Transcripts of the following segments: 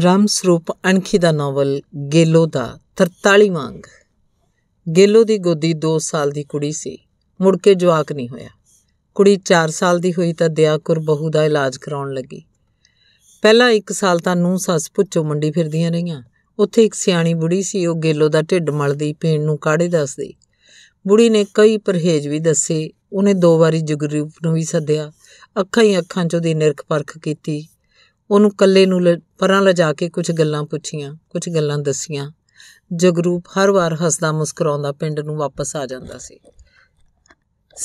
ਰਾਮ ਸਰੂਪ ਅਣਖੀ ਦਾ ਨੋਵਲ ਗੇਲੋ ਦਾ 43 ਅੰਗ ਗੇਲੋ ਦੀ ਗੋਦੀ 2 ਸਾਲ ਦੀ ਕੁੜੀ ਸੀ ਮੁੜ ਕੇ ਜਵਾਕ ਨਹੀਂ ਹੋਇਆ ਕੁੜੀ 4 ਸਾਲ ਦੀ ਹੋਈ ਤਾਂ ਦਿਆਕੁਰ ਬਹੂ ਦਾ ਇਲਾਜ ਕਰਾਉਣ ਲੱਗੀ ਪਹਿਲਾਂ 1 ਸਾਲ ਤਾਂ ਨੂੰ ਸੱਸ ਪੁੱਛੋ ਮੰਡੀ ਫਿਰਦੀਆਂ ਰਹੀਆਂ ਉੱਥੇ ਇੱਕ ਸਿਆਣੀ ਬੁੜੀ ਸੀ ਉਹ ਗੇਲੋ ਦਾ ਢਿੱਡ ਮਲਦੀ ਪੀਣ ਨੂੰ ਕਾੜੇ ਦੱਸਦੀ ਬੁੜੀ ਨੇ ਕਈ ਪਰਹੇਜ ਵੀ ਦੱਸੇ ਉਹਨੇ ਦੋ ਵਾਰੀ ਜਗਰੂਪ ਨੂੰ ਵੀ ਸੱਦਿਆ ਅੱਖਾਂ ਹੀ ਅੱਖਾਂ 'ਚ ਉਹਦੀ ਨਿਰਖ ਪਰਖ ਕੀਤੀ ਉਹਨੂੰ ਕੱਲੇ ਨੂੰ ਪਰਾਂ ਲਿਜਾ ਕੇ ਕੁਝ ਗੱਲਾਂ ਪੁੱਛੀਆਂ ਕੁਝ ਗੱਲਾਂ ਦੱਸੀਆਂ ਜਗਰੂਪ ਹਰ ਵਾਰ ਹੱਸਦਾ ਮੁਸਕਰਾਉਂਦਾ ਪਿੰਡ ਨੂੰ ਵਾਪਸ ਆ ਜਾਂਦਾ ਸੀ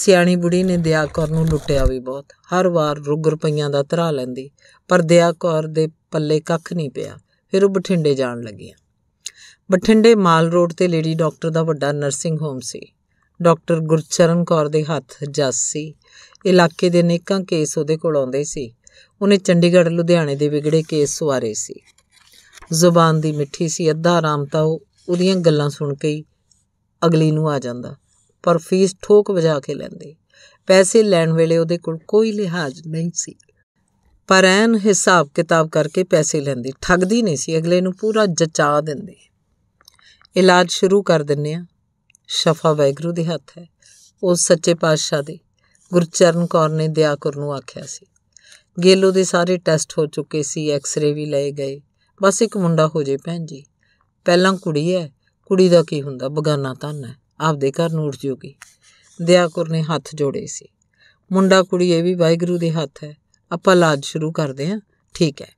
ਸਿਆਣੀ ਬੁੜੀ ਨੇ ਦਿਆਕੌਰ ਨੂੰ ਲੁੱਟਿਆ ਵੀ ਬਹੁਤ ਹਰ ਵਾਰ ਰੁਗ ਰੁਪਈਆਂ ਦਾ ਧਰਾ ਲੈਂਦੀ ਪਰ ਦਿਆਕੌਰ ਦੇ ਪੱਲੇ ਕੱਖ ਨਹੀਂ ਪਿਆ ਫਿਰ ਉਹ ਬਠਿੰਡੇ ਜਾਣ ਲੱਗੀਆਂ ਬਠਿੰਡੇ ਮਾਲ ਰੋਡ ਤੇ ਲੇਡੀ ਡਾਕਟਰ ਦਾ ਵੱਡਾ ਨਰਸਿੰਗ ਹੋਮ ਸੀ ਡਾਕਟਰ ਗੁਰਚਰਨ ਕੌਰ ਦੇ ਹੱਥ ਜੱਸ ਸੀ ਇਲਾਕੇ ਦੇ ਨੇਕਾਂ ਕੇਸ ਉਹਦੇ ਕੋਲ ਆਉਂਦੇ ਸੀ ਉਹਨੇ ਚੰਡੀਗੜ੍ਹ ਲੁਧਿਆਣੇ ਦੇ ਵਿਗੜੇ ਕੇਸ ਸਵਾਰੇ ਸੀ ਜ਼ੁਬਾਨ ਦੀ ਮਿੱਠੀ ਸੀ ਅੱਧਾ ਆਰਾਮ ਤਾਂ ਉਹ ਉਹਦੀਆਂ ਗੱਲਾਂ ਸੁਣ ਕੇ ਹੀ ਅਗਲੀ ਨੂੰ ਆ ਜਾਂਦਾ ਪਰ ਫੀਸ ਠੋਕ ਵਜਾ ਕੇ ਲੈਂਦੇ ਪੈਸੇ ਲੈਣ ਵੇਲੇ ਉਹਦੇ ਕੋਲ ਕੋਈ ਲਿਹਾਜ਼ ਨਹੀਂ ਸੀ ਪਰ ਐਨ ਹਿਸਾਬ ਕਿਤਾਬ ਕਰਕੇ ਪੈਸੇ ਲੈਂਦੀ ਠੱਗਦੀ ਨਹੀਂ ਸੀ ਅਗਲੇ ਨੂੰ ਪੂਰਾ ਜਚਾ ਦਿੰਦੀ ਇਲਾਜ ਸ਼ੁਰੂ ਕਰ ਦਿੰਨੇ ਆ ਸ਼ਫਾ ਵੈਗਰੂ ਦੇ ਹੱਥ ਹੈ ਉਹ ਸੱਚੇ ਪਾਤਸ਼ਾਹ ਦੇ ਗੁਰਚਰਨ ਕੌਰ ਨੇ ਦਿਆਕੁਰ ਨੂੰ ਆਖਿਆ ਸੀ ਗੇਲੋ ਦੇ ਸਾਰੇ ਟੈਸਟ ਹੋ ਚੁੱਕੇ ਸੀ ਐਕਸ-ਰੇ ਵੀ ਲਏ ਗਏ ਬਸ ਇੱਕ ਮੁੰਡਾ ਹੋ ਜੇ ਭੈਣ ਜੀ ਪਹਿਲਾਂ ਕੁੜੀ ਐ ਕੁੜੀ ਦਾ ਕੀ ਹੁੰਦਾ ਬਗਾਨਾ ਧਨ ਹੈ ਆਪਦੇ ਘਰ ਨੂੰ ਉੱਠ ਜੂਗੀ ਦਿਆਕੁਰ ਨੇ ਹੱਥ ਜੋੜੇ ਸੀ ਮੁੰਡਾ ਕੁੜੀ ਇਹ ਵੀ ਵਾਹਿਗੁਰੂ ਦੇ ਹੱਥ ਹੈ ਆਪਾਂ ਲਾਜ ਸ਼ੁਰੂ ਕਰਦੇ ਹਾਂ ਠੀਕ ਹੈ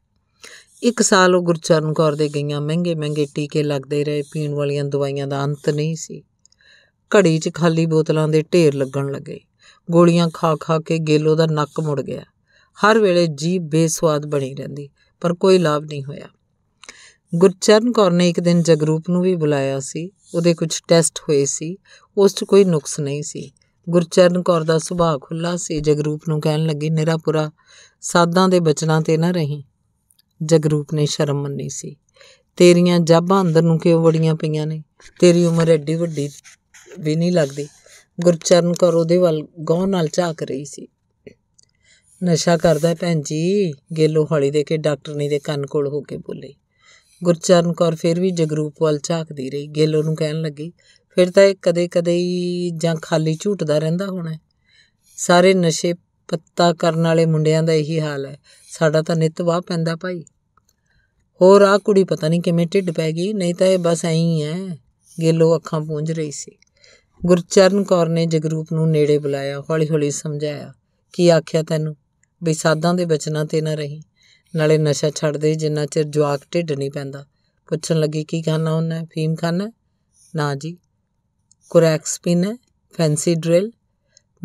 ਇੱਕ ਸਾਲ ਉਹ ਗੁਰਚਰਨ ਕੌਰ ਦੇ ਗਈਆਂ ਮਹਿੰਗੇ ਮਹਿੰਗੇ ਟੀਕੇ ਲੱਗਦੇ ਰਹੇ ਪੀਣ ਵਾਲੀਆਂ ਦਵਾਈਆਂ ਦਾ ਅੰਤ ਨਹੀਂ ਸੀ ਘੜੀ 'ਚ ਖਾਲੀ ਬੋਤਲਾਂ ਦੇ ਢੇਰ ਲੱਗਣ ਲੱਗੇ ਗੋਲੀਆਂ ਖਾ ਖਾ ਕੇ ਗੇਲੋ ਦਾ ਨੱਕ ਮੁੜ ਗਿਆ ਹਰ ਵੇਲੇ ਜੀ ਬੇਸਵਾਦ ਬਣੀ ਰਹਿੰਦੀ ਪਰ ਕੋਈ ਲਾਭ ਨਹੀਂ ਹੋਇਆ ਗੁਰਚਰਨ ਕੌਰ ਨੇ ਇੱਕ ਦਿਨ ਜਗਰੂਪ ਨੂੰ ਵੀ ਬੁਲਾਇਆ ਸੀ ਉਹਦੇ ਕੁਝ ਟੈਸਟ ਹੋਏ ਸੀ ਉਸ 'ਚ ਕੋਈ ਨੁਕਸ ਨਹੀਂ ਸੀ ਗੁਰਚਰਨ ਕੌਰ ਦਾ ਸੁਭਾਅ ਖੁੱਲਾ ਸੀ ਜਗਰੂਪ ਨੂੰ ਕਹਿਣ ਲੱਗੀ ਨਿਰਾਪੁਰਾ ਸਾਦਾਂ ਦੇ ਬਚਨਾਂ ਤੇ ਨਾ ਰਹੀ ਜਗਰੂਪ ਨੇ ਸ਼ਰਮ ਮੰਨੀ ਸੀ ਤੇਰੀਆਂ ਜਾਬਾਂ ਅੰਦਰ ਨੂੰ ਕਿਉਂ ਵੜੀਆਂ ਪਈਆਂ ਨੇ ਤੇਰੀ ਉਮਰ ਐਡੀ ਵੱਡੀ ਵੀ ਨਹੀਂ ਲੱਗਦੀ ਗੁਰਚਰਨ ਕੌਰ ਉਹਦੇ ਵੱਲ ਗੌਰ ਨਾਲ ਝਾਕ ਰਹੀ ਸੀ ਨਸ਼ਾ ਕਰਦਾ ਭੈਣ ਜੀ ਗੇਲੋ ਹੌਲੀ ਦੇ ਕੇ ਡਾਕਟਰਨੀ ਦੇ ਕੰਨ ਕੋਲ ਹੋ ਕੇ ਬੋਲੇ ਗੁਰਚਰਨ ਕੌਰ ਫਿਰ ਵੀ ਜਗਰੂਪ ਵੱਲ ਝਾਕਦੀ ਰਹੀ ਗੇਲੋ ਨੂੰ ਕਹਿਣ ਲੱਗੀ ਫਿਰ ਤਾਂ ਇਹ ਕਦੇ-ਕਦੇ ਹੀ ਜਾਂ ਖਾਲੀ ਝੂਟਦਾ ਰਹਿੰਦਾ ਹੋਣਾ ਸਾਰੇ ਨਸ਼ੇ ਪੱਤਾ ਕਰਨ ਵਾਲੇ ਮੁੰਡਿਆਂ ਦਾ ਇਹੀ ਹਾਲ ਹੈ ਸਾਡਾ ਤਾਂ ਨਿਤ ਵਾਹ ਪੈਂਦਾ ਭਾਈ ਹੋਰ ਆ ਕੁੜੀ ਪਤਾ ਨਹੀਂ ਕਿਵੇਂ ਢਿੱਡ ਪੈ ਗਈ ਨਹੀਂ ਤਾਂ ਇਹ ਬਸ ਐਂ ਹੀ ਹੈ ਗੇਲੋ ਅੱਖਾਂ ਪੂੰਝ ਰਹੀ ਸੀ ਗੁਰਚਰਨ ਕੌਰ ਨੇ ਜਗਰੂਪ ਨੂੰ ਨੇੜੇ ਬੁਲਾਇਆ ਹੌਲੀ-ਹੌਲੀ ਸਮਝਾਇਆ ਕੀ ਆਖਿਆ ਤੈਨੂੰ ਵੀ ਸਾਧਾਂ ਦੇ ਬਚਨਾਂ ਤੇ ਨਾ ਰਹੀ ਨਾਲੇ ਨਸ਼ਾ ਛੱਡ ਦੇ ਜਿੰਨਾ ਚਿਰ ਜਵਾਕ ਢਿੱਡ ਨਹੀਂ ਪੈਂਦਾ ਪੁੱਛਣ ਲੱਗੀ ਕੀ ਖਾਣਾ ਹੁੰਦਾ ਫੀਮ ਖਾਣਾ ਨਾ ਜੀ ਕੁਰੈਕਸ ਪੀਣਾ ਫੈਂਸੀ ਡ੍ਰਿਲ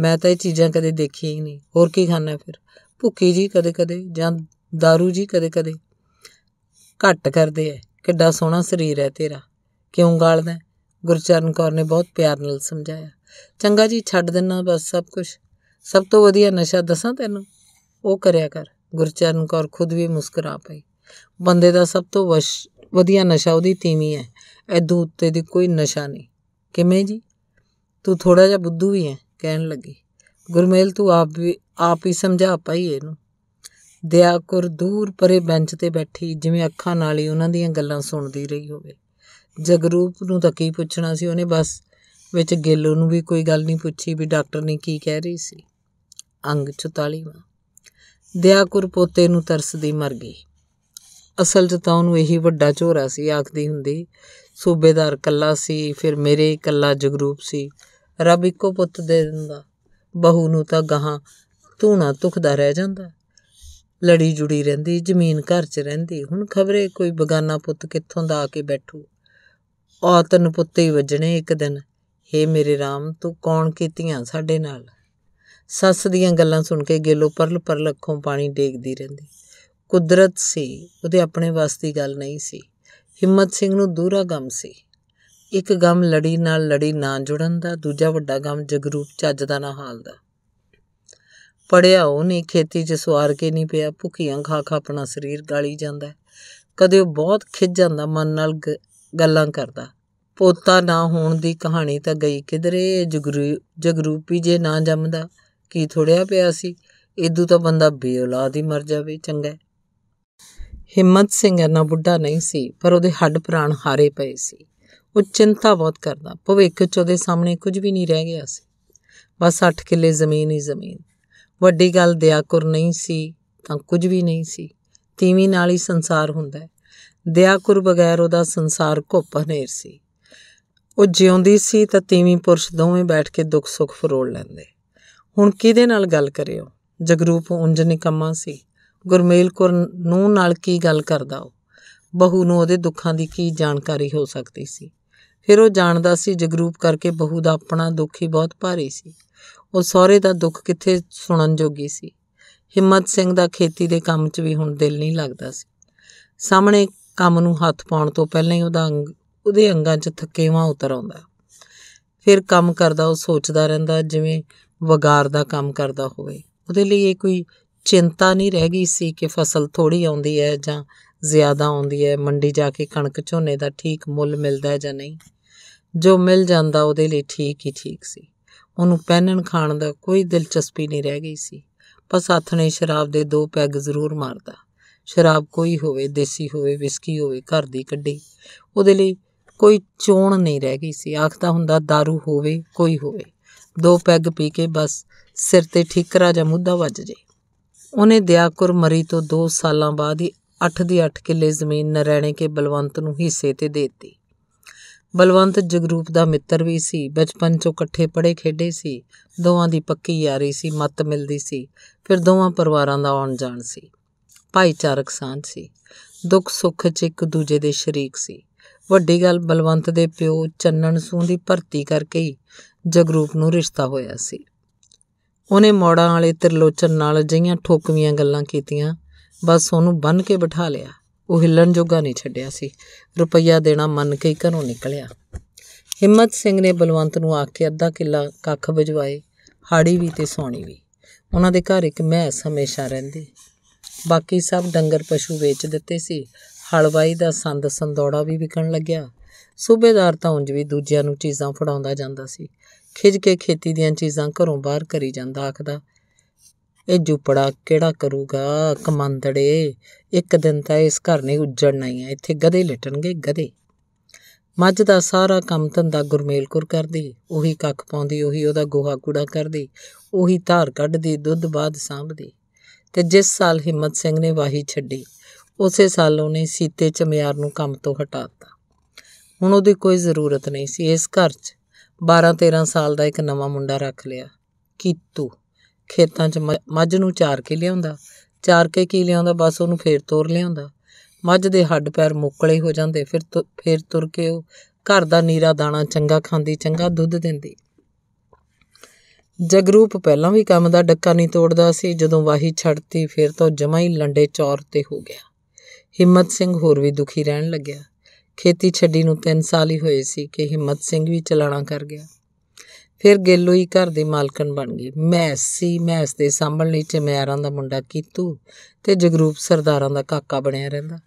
ਮੈਂ ਤਾਂ ਇਹ ਚੀਜ਼ਾਂ ਕਦੇ ਦੇਖੀ ਹੀ ਨਹੀਂ ਹੋਰ ਕੀ ਖਾਣਾ ਫਿਰ ਭੁੱਕੀ ਜੀ ਕਦੇ ਕਦੇ ਜਾਂ दारू ਜੀ ਕਦੇ ਕਦੇ ਘੱਟ ਕਰਦੇ ਐ ਕਿੱਡਾ ਸੋਹਣਾ ਸਰੀਰ ਹੈ ਤੇਰਾ ਕਿਉਂ ਗਾਲਦਾ ਗੁਰਚਰਨ ਕੌਰ ਨੇ ਬਹੁਤ ਪਿਆਰ ਨਾਲ ਸਮਝਾਇਆ ਚੰਗਾ ਜੀ ਛੱਡ ਦਿੰਨਾ ਬਸ ਸਭ ਕੁਝ ਸਭ ਤੋਂ ਵਧੀਆ ਨਸ਼ਾ ਦੱਸਾਂ ਤੈਨੂੰ ਉਹ ਕਰਿਆ ਕਰ ਗੁਰਚਰਨ ਕੌਰ ਖੁਦ ਵੀ ਮੁਸਕਰਾ ਪਈ ਬੰਦੇ ਦਾ ਸਭ ਤੋਂ ਵਧੀਆ ਨਸ਼ਾ ਉਹਦੀ ਤੀਵੀ ਹੈ ਐਦੂ ਉੱਤੇ ਦੀ ਕੋਈ ਨਸ਼ਾ ਨਹੀਂ ਕਿਵੇਂ ਜੀ ਤੂੰ ਥੋੜਾ ਜਿਹਾ ਬੁੱਧੂ ਵੀ ਹੈ ਕਹਿਣ ਲੱਗੀ ਗੁਰਮੇਲ ਤੂੰ ਆਪ ਵੀ ਆਪ ਹੀ ਸਮਝਾ ਪਾਈ ਇਹਨੂੰ ਦਿਆਕੁਰ ਦੂਰ ਪਰੇ ਬੈਂਚ ਤੇ ਬੈਠੀ ਜਿਵੇਂ ਅੱਖਾਂ ਨਾਲ ਹੀ ਉਹਨਾਂ ਦੀਆਂ ਗੱਲਾਂ ਸੁਣਦੀ ਰਹੀ ਹੋਵੇ ਜਗਰੂਪ ਨੂੰ ਤਾਂ ਕੀ ਪੁੱਛਣਾ ਸੀ ਉਹਨੇ ਬਸ ਵਿੱਚ ਗਿੱਲ ਨੂੰ ਵੀ ਕੋਈ ਗੱਲ ਨਹੀਂ ਪੁੱਛੀ ਵੀ ਡਾਕਟਰ ਨੇ ਕੀ ਕਹਿ ਰਹੀ ਸੀ ਅੰਗ 44ਵਾਂ ਦਇਆਕੁਰ ਪੋਤੇ ਨੂੰ ਤਰਸਦੀ ਮਰ ਗਈ ਅਸਲ 'ਚ ਤਾਂ ਉਹਨੂੰ ਇਹੀ ਵੱਡਾ ਝੋਰਾ ਸੀ ਆਖਦੀ ਹੁੰਦੀ ਸੂਬੇਦਾਰ ਕੱਲਾ ਸੀ ਫਿਰ ਮੇਰੇ ਕੱਲਾ ਜਗਰੂਪ ਸੀ ਰੱਬ ਇੱਕੋ ਪੁੱਤ ਦੇ ਦਿੰਦਾ ਬਹੂ ਨੂੰ ਤਾਂ ਗਾਹਾਂ ਧੂਣਾ ਤੁਖਦਾ ਰਹਿ ਜਾਂਦਾ ਲੜੀ ਜੁੜੀ ਰਹਿੰਦੀ ਜ਼ਮੀਨ ਘਰ 'ਚ ਰਹਿੰਦੀ ਹੁਣ ਖਬਰੇ ਕੋਈ ਬਗਾਨਾ ਪੁੱਤ ਕਿੱਥੋਂ ਦਾ ਆ ਕੇ ਬੈਠੂ ਔਤਨ ਪੁੱਤੇ ਹੀ ਵੱਜਣੇ ਇੱਕ ਦਿਨ ਹੇ ਮੇਰੇ RAM ਤੂੰ ਕੌਣ ਕੀਤੀਆਂ ਸਾਡੇ ਨਾਲ ਸੱਸ ਦੀਆਂ ਗੱਲਾਂ ਸੁਣ ਕੇ ਗੇਲੋ ਪਰਲ ਪਰਲ ਅੱਖੋਂ ਪਾਣੀ ਡੇਗਦੀ ਰਹਿੰਦੀ ਕੁਦਰਤ ਸੀ ਉਹਦੇ ਆਪਣੇ ਵਸ ਦੀ ਗੱਲ ਨਹੀਂ ਸੀ ਹਿੰਮਤ ਸਿੰਘ ਨੂੰ ਦੂਰਾ ਗਮ ਸੀ ਇੱਕ ਗਮ ਲੜੀ ਨਾਲ ਲੜੀ ਨਾ ਜੁੜਨ ਦਾ ਦੂਜਾ ਵੱਡਾ ਗਮ ਜਗਰੂਪ ਚੱਜ ਦਾ ਨਾ ਹਾਲ ਦਾ ਪੜਿਆ ਉਹ ਨਹੀਂ ਖੇਤੀ 'ਚ ਸਵਾਰ ਕੇ ਨਹੀਂ ਪਿਆ ਭੁੱਖੀਆਂ ਖਾ ਖਾ ਆਪਣਾ ਸਰੀਰ ਗਾਲੀ ਜਾਂਦਾ ਕਦੇ ਉਹ ਬਹੁਤ ਖਿੱਜ ਜਾਂਦਾ ਮਨ ਨਾਲ ਗੱਲਾਂ ਕਰਦਾ ਪੋਤਾ ਨਾ ਹੋਣ ਦੀ ਕਹਾਣੀ ਤਾਂ ਗਈ ਕਿਧਰੇ ਜਗਰੂ ਜਗਰੂਪੀ ਜੇ ਨਾ ਜੰਮਦਾ ਕੀ ਥੋੜਿਆ ਪਿਆ ਸੀ ਇਦੋਂ ਤਾਂ ਬੰਦਾ ਬੇਔਲਾਦ ਹੀ ਮਰ ਜਾਵੇ ਚੰਗਾ ਹਿੰਮਤ ਸਿੰਘ ਨਾ ਬੁੱਢਾ ਨਹੀਂ ਸੀ ਪਰ ਉਹਦੇ ਹੱਡ ਪ੍ਰਾਣ ਹਾਰੇ ਪਏ ਸੀ ਉਹ ਚਿੰਤਾ ਬਹੁਤ ਕਰਦਾ ਭਵਿੱਖ 'ਚ ਉਹਦੇ ਸਾਹਮਣੇ ਕੁਝ ਵੀ ਨਹੀਂ ਰਹਿ ਗਿਆ ਸੀ ਬਸ 8 ਕਿੱਲੇ ਜ਼ਮੀਨ ਹੀ ਜ਼ਮੀਨ ਵੱਡੀ ਗੱਲ ਦਿਆਕੁਰ ਨਹੀਂ ਸੀ ਤਾਂ ਕੁਝ ਵੀ ਨਹੀਂ ਸੀ ਤੀਵੀਂ ਨਾਲ ਹੀ ਸੰਸਾਰ ਹੁੰਦਾ ਹੈ ਦਿਆਕੁਰ ਬਗੈਰ ਉਹਦਾ ਸੰਸਾਰ ਘੁੱਪ ਹਨੇਰ ਸੀ ਉਹ ਜਿਉਂਦੀ ਸੀ ਤਾਂ ਤੀਵੀਂ ਪੁਰਸ਼ ਦੋਵੇਂ ਬੈਠ ਕੇ ਦੁੱਖ ਸੁੱਖ ਫਰੋਲ ਲੈਂਦੇ ਹੁਣ ਕਿਹਦੇ ਨਾਲ ਗੱਲ ਕਰਿਓ ਜਗਰੂਪ ਉਂਝ ਨਿਕੰਮਾ ਸੀ ਗੁਰਮੇਲ ਕੁਰ ਨੂੰ ਨਾਲ ਕੀ ਗੱਲ ਕਰਦਾ ਉਹ ਬਹੂ ਨੂੰ ਉਹਦੇ ਦੁੱਖਾਂ ਦੀ ਕੀ ਜਾਣਕਾਰੀ ਹੋ ਸਕਦੀ ਸੀ ਫਿਰ ਉਹ ਜਾਣਦਾ ਸੀ ਜਗਰੂਪ ਕਰਕੇ ਬਹੂ ਦਾ ਆਪਣਾ ਦੁੱਖ ਹੀ ਬਹੁਤ ਭਾਰੀ ਸੀ ਉਹ ਸਹੁਰੇ ਦਾ ਦੁੱਖ ਕਿੱਥੇ ਸੁਣਨ ਜੋਗੀ ਸੀ ਹਿੰਮਤ ਸਿੰਘ ਦਾ ਖੇਤੀ ਦੇ ਕੰਮ 'ਚ ਵੀ ਹੁਣ ਦਿਲ ਨਹੀਂ ਲੱਗਦਾ ਸੀ ਸਾਹਮਣੇ ਕੰਮ ਨੂੰ ਹੱਥ ਪਾਉਣ ਤੋਂ ਪਹਿਲਾਂ ਹੀ ਉਹਦਾ ਅੰਗ ਉਹਦੇ ਅੰਗਾਂ 'ਚ ਥੱਕੇਵਾ ਉਤਰ ਆਉਂਦਾ ਫਿਰ ਕੰਮ ਕਰਦਾ ਉਹ ਸੋਚਦਾ ਰਹਿੰਦਾ ਜਿਵੇਂ ਵਗਾਰ ਦਾ ਕੰਮ ਕਰਦਾ ਹੋਵੇ ਉਹਦੇ ਲਈ ਇਹ ਕੋਈ ਚਿੰਤਾ ਨਹੀਂ ਰਹਿ ਗਈ ਸੀ ਕਿ ਫਸਲ ਥੋੜੀ ਆਉਂਦੀ ਹੈ ਜਾਂ ਜ਼ਿਆਦਾ ਆਉਂਦੀ ਹੈ ਮੰਡੀ ਜਾ ਕੇ ਕਣਕ ਝੋਨੇ ਦਾ ਠੀਕ ਮੁੱਲ ਮਿਲਦਾ ਹੈ ਜਾਂ ਨਹੀਂ ਜੋ ਮਿਲ ਜਾਂਦਾ ਉਹਦੇ ਲਈ ਠੀਕ ਹੀ ਠੀਕ ਸੀ ਉਹਨੂੰ ਪਹਿਨਣ ਖਾਣ ਦਾ ਕੋਈ ਦਿਲਚਸਪੀ ਨਹੀਂ ਰਹਿ ਗਈ ਸੀ ਬਸ ਹੱਥ ਨੇ ਸ਼ਰਾਬ ਦੇ ਦੋ ਪੈਗ ਜ਼ਰੂਰ ਮਾਰਦਾ ਸ਼ਰਾਬ ਕੋਈ ਹੋਵੇ ਦੇਸੀ ਹੋਵੇ ਵਿਸਕੀ ਹੋਵੇ ਘਰ ਦੀ ਕੱਢੀ ਉਹਦੇ ਲਈ ਕੋਈ ਚੋਣ ਨਹੀਂ ਰਹਿ ਗਈ ਸੀ ਆਖਦਾ ਹੁੰਦਾ दारू ਹੋਵੇ ਕੋਈ ਹੋਵੇ ਦੋ ਪੈਗ ਪੀ ਕੇ ਬਸ ਸਿਰ ਤੇ ਠਿੱਕਰਾ ਜਾਂ ਮੁੱਦਾ ਵੱਜ ਜੇ ਉਹਨੇ ਦਿਆਕੁਰ ਮਰੀ ਤੋਂ 2 ਸਾਲਾਂ ਬਾਅਦ ਹੀ 8 ਦੀ 8 ਕਿੱਲੇ ਜ਼ਮੀਨ ਨਰੈਣੇ ਕੇ ਬਲਵੰਤ ਨੂੰ ਹਿੱਸੇ ਤੇ ਦੇ ਦਿੱਤੀ ਬਲਵੰਤ ਜਗਰੂਪ ਦਾ ਮਿੱਤਰ ਵੀ ਸੀ ਬਚਪਨ 'ਚੋਂ ਇਕੱਠੇ ਪੜੇ ਖੇਡੇ ਸੀ ਦੋਵਾਂ ਦੀ ਪੱਕੀ ਯਾਰੀ ਸੀ ਮੱਤ ਮਿਲਦੀ ਸੀ ਫਿਰ ਦੋਵਾਂ ਪਰਿਵਾਰਾਂ ਦਾ ਆਉਣ ਜਾਣ ਸੀ ਭਾਈਚਾਰਕ ਸਾਂਝ ਸੀ ਦੁੱਖ ਸੁੱਖ 'ਚ ਇੱਕ ਦੂਜੇ ਦੇ ਸ਼ਰੀਕ ਸੀ ਵੱਡੀ ਗੱਲ ਬਲਵੰਤ ਦੇ ਪਿਓ ਚੰਨਣ ਸੂਹ ਦੀ ਭਰਤੀ ਕਰਕੇ ਹੀ ਜਗਰੂਪ ਨੂੰ ਰਿਸ਼ਤਾ ਹੋਇਆ ਸੀ ਉਹਨੇ ਮੋੜਾਂ ਵਾਲੇ ਤਿਰਲੋਚਨ ਨਾਲ ਜਈਆਂ ਠੋਕਵੀਆਂ ਗੱਲਾਂ ਕੀਤੀਆਂ ਬਸ ਉਹਨੂੰ ਬੰਨ ਕੇ ਬਿਠਾ ਲਿਆ ਉਹ ਹਿੱਲਣ ਜੋਗਾ ਨਹੀਂ ਛੱਡਿਆ ਸੀ ਰੁਪਈਆ ਦੇਣਾ ਮੰਨ ਕੇ ਹੀ ਘਰੋਂ ਨਿਕਲਿਆ ਹਿੰਮਤ ਸਿੰਘ ਨੇ ਬਲਵੰਤ ਨੂੰ ਆ ਕੇ ਅੱਧਾ ਕਿੱਲਾ ਕੱਖ ਵਜਵਾਏ ਹਾੜੀ ਵੀ ਤੇ ਸੋਣੀ ਵੀ ਉਹਨਾਂ ਦੇ ਘਰ ਇੱਕ ਮੈਸ ਹਮੇਸ਼ਾ ਰਹਿੰਦੀ ਬਾਕੀ ਸਭ ਡੰਗਰ ਪਸ਼ੂ ਵੇਚ ਦਿੱਤੇ ਸੀ ਹਲਵਾਈ ਦਾ ਸੰਦ ਸੰਦੌੜਾ ਵੀ ਵਿਕਣ ਲੱਗਿਆ ਸੂਬੇਦਾਰ ਤਾਂ ਉਂਝ ਵੀ ਦੂਜਿਆਂ ਨੂੰ ਚੀਜ਼ਾਂ ਫੜਾਉਂਦਾ ਜਾਂਦਾ ਸੀ ਖਿੱਚ ਕੇ ਖੇਤੀ ਦੀਆਂ ਚੀਜ਼ਾਂ ਘਰੋਂ ਬਾਹਰ ਕਰੀ ਜਾਂਦਾ ਆਖਦਾ ਇਹ ਜੁਪੜਾ ਕਿਹੜਾ ਕਰੂਗਾ ਕਮੰਦੜੇ ਇੱਕ ਦਿਨ ਤਾਂ ਇਸ ਘਰ ਨੇ ਉੱਜੜਨਾ ਹੀ ਆ ਇੱਥੇ ਗਧੇ ਲਟਣਗੇ ਗਧੇ ਮੱਝ ਦਾ ਸਾਰਾ ਕੰਮ ਧੰਦਾ ਗੁਰਮੇਲ ਕੁਰ ਕਰਦੀ ਉਹੀ ਕੱਖ ਪਾਉਂਦੀ ਉਹੀ ਉਹਦਾ ਗੋਹਾ ਕੂੜਾ ਕਰਦੀ ਉਹੀ ਧਾਰ ਕੱਢਦੀ ਦੁੱਧ ਬਾਦ ਸਾਂਭਦੀ ਤੇ ਜਿਸ ਸਾਲ ਹਿੰਮਤ ਸਿੰਘ ਨੇ ਵਾਹੀ ਛੱਡੀ ਉਸੇ ਸਾਲ ਉਹਨੇ ਸੀਤੇ ਚਮਿਆਰ ਨੂੰ ਕੰਮ ਤੋਂ ਹਟਾ ਦਿੱਤਾ ਹੁਣ ਉਹਦੀ ਕੋਈ ਜ਼ਰੂਰਤ ਨਹੀਂ ਸੀ ਇਸ ਘਰ 'ਚ 12-13 ਸਾਲ ਦਾ ਇੱਕ ਨਵਾਂ ਮੁੰਡਾ ਰੱਖ ਲਿਆ ਕੀਤੂ ਖੇਤਾਂ 'ਚ ਮੱਝ ਨੂੰ ਚਾਰ ਕੇ ਲਿਆਉਂਦਾ ਚਾਰ ਕੇ ਕੀ ਲਿਆਉਂਦਾ ਬਸ ਉਹਨੂੰ ਫੇਰ ਤੋਰ ਲਿਆਉਂਦਾ ਮੱਝ ਦੇ ਹੱਡ ਪੈਰ ਮੁੱਕਲੇ ਹੋ ਜਾਂਦੇ ਫਿਰ ਫੇਰ ਤੁਰ ਕੇ ਉਹ ਘਰ ਦਾ ਨੀਰਾ ਦਾਣਾ ਚੰਗਾ ਖਾਂਦੀ ਚੰਗਾ ਦੁੱਧ ਦਿੰਦੀ ਜਗਰੂਪ ਪਹਿਲਾਂ ਵੀ ਕੰਮ ਦਾ ਡੱਕਾ ਨਹੀਂ ਤੋੜਦਾ ਸੀ ਜਦੋਂ ਵਾਹੀ ਛੱਡਤੀ ਫਿਰ ਤਾਂ ਜਮਾਈ ਲੰਡੇ ਚੌਰ ਤੇ ਹੋ ਗਿਆ ਹਿੰਮਤ ਸਿੰਘ ਹੋਰ ਵੀ ਦੁਖੀ ਰਹਿਣ ਲੱਗਿਆ ਖੇਤੀ ਛੱਡੀ ਨੂੰ 3 ਸਾਲ ਹੀ ਹੋਏ ਸੀ ਕਿ ਹਿੰਮਤ ਸਿੰਘ ਵੀ ਚਲਾਣਾ ਕਰ ਗਿਆ ਫਿਰ ਗੇਲੋ ਹੀ ਘਰ ਦੇ ਮਾਲਕਣ ਬਣ ਗਈ ਮੈਸੀ ਸੀ ਮੈਸ ਦੇ ਸੰਭਲ ਲਈ ਚਮਿਆਰਾਂ ਦਾ ਮੁੰਡਾ ਕੀਤੂ ਤੇ ਜਗਰੂਪ ਸਰਦਾਰਾਂ ਦਾ ਕਾਕਾ ਬਣਿਆ ਰਹਿੰਦਾ